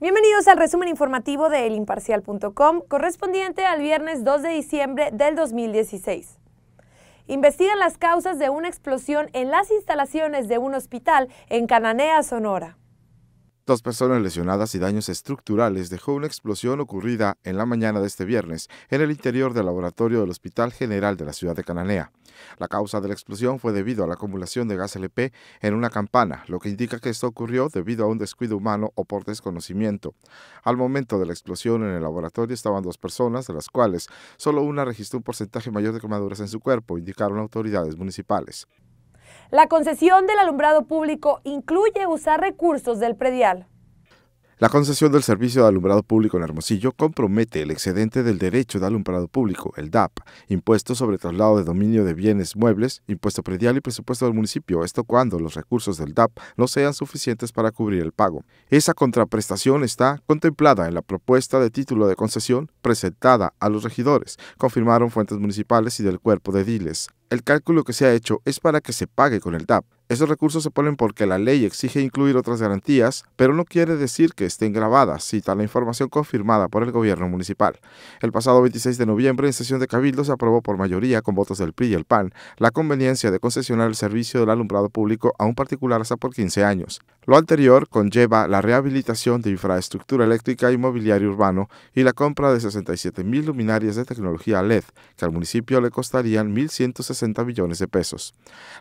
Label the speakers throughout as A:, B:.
A: Bienvenidos al resumen informativo de elimparcial.com correspondiente al viernes 2 de diciembre del 2016. Investigan las causas de una explosión en las instalaciones de un hospital en Cananea, Sonora.
B: Dos personas lesionadas y daños estructurales dejó una explosión ocurrida en la mañana de este viernes en el interior del laboratorio del Hospital General de la ciudad de Cananea. La causa de la explosión fue debido a la acumulación de gas LP en una campana, lo que indica que esto ocurrió debido a un descuido humano o por desconocimiento. Al momento de la explosión en el laboratorio estaban dos personas, de las cuales solo una registró un porcentaje mayor de quemaduras en su cuerpo, indicaron autoridades municipales.
A: La concesión del alumbrado público incluye usar recursos del predial.
B: La concesión del servicio de alumbrado público en Hermosillo compromete el excedente del derecho de alumbrado público, el DAP, impuesto sobre traslado de dominio de bienes muebles, impuesto predial y presupuesto del municipio, esto cuando los recursos del DAP no sean suficientes para cubrir el pago. Esa contraprestación está contemplada en la propuesta de título de concesión presentada a los regidores, confirmaron fuentes municipales y del cuerpo de diles. El cálculo que se ha hecho es para que se pague con el TAP. Esos recursos se ponen porque la ley exige incluir otras garantías, pero no quiere decir que estén grabadas, cita la información confirmada por el gobierno municipal. El pasado 26 de noviembre, en sesión de Cabildo, se aprobó por mayoría, con votos del PRI y el PAN, la conveniencia de concesionar el servicio del alumbrado público a un particular hasta por 15 años. Lo anterior conlleva la rehabilitación de infraestructura eléctrica y mobiliario urbano y la compra de 67.000 luminarias de tecnología LED, que al municipio le costarían 1.160 millones de pesos.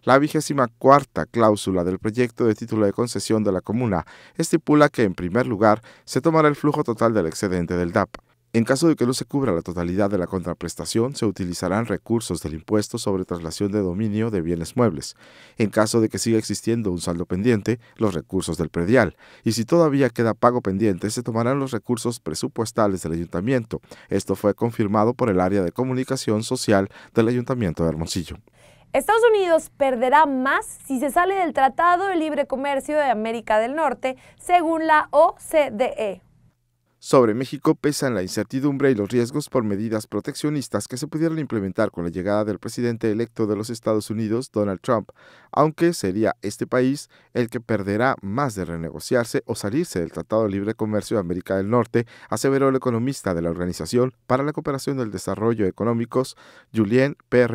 B: La vigésima cuarta cláusula del proyecto de título de concesión de la comuna estipula que, en primer lugar, se tomará el flujo total del excedente del DAP. En caso de que no se cubra la totalidad de la contraprestación, se utilizarán recursos del impuesto sobre traslación de dominio de bienes muebles. En caso de que siga existiendo un saldo pendiente, los recursos del predial. Y si todavía queda pago pendiente, se tomarán los recursos presupuestales del ayuntamiento. Esto fue confirmado por el área de comunicación social del ayuntamiento de Hermosillo.
A: Estados Unidos perderá más si se sale del Tratado de Libre Comercio de América del Norte, según la OCDE.
B: Sobre México pesan la incertidumbre y los riesgos por medidas proteccionistas que se pudieran implementar con la llegada del presidente electo de los Estados Unidos, Donald Trump, aunque sería este país el que perderá más de renegociarse o salirse del Tratado de Libre Comercio de América del Norte, aseveró el economista de la Organización para la Cooperación del Desarrollo Económicos, Julien P.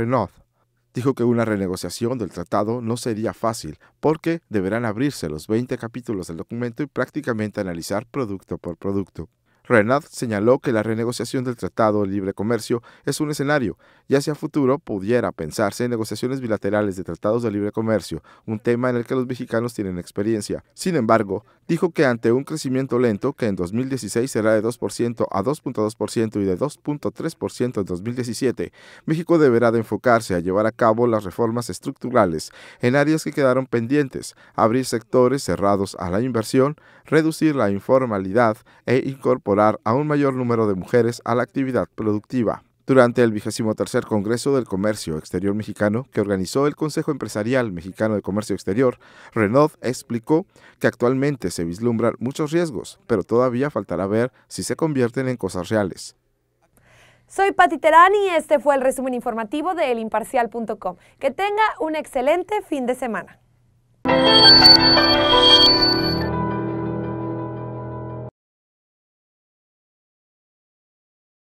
B: Dijo que una renegociación del tratado no sería fácil porque deberán abrirse los 20 capítulos del documento y prácticamente analizar producto por producto. Renat señaló que la renegociación del Tratado de Libre Comercio es un escenario y hacia futuro pudiera pensarse en negociaciones bilaterales de tratados de libre comercio, un tema en el que los mexicanos tienen experiencia. Sin embargo, dijo que ante un crecimiento lento que en 2016 será de 2% a 2.2% y de 2.3% en 2017, México deberá de enfocarse a llevar a cabo las reformas estructurales en áreas que quedaron pendientes, abrir sectores cerrados a la inversión, reducir la informalidad e incorporar a un mayor número de mujeres a la actividad productiva. Durante el vigésimo tercer Congreso del Comercio Exterior Mexicano que organizó el Consejo Empresarial Mexicano de Comercio Exterior, Renaud explicó que actualmente se vislumbran muchos riesgos, pero todavía faltará ver si se convierten en cosas reales.
A: Soy Pati Terán y este fue el resumen informativo de elimparcial.com. Que tenga un excelente fin de semana.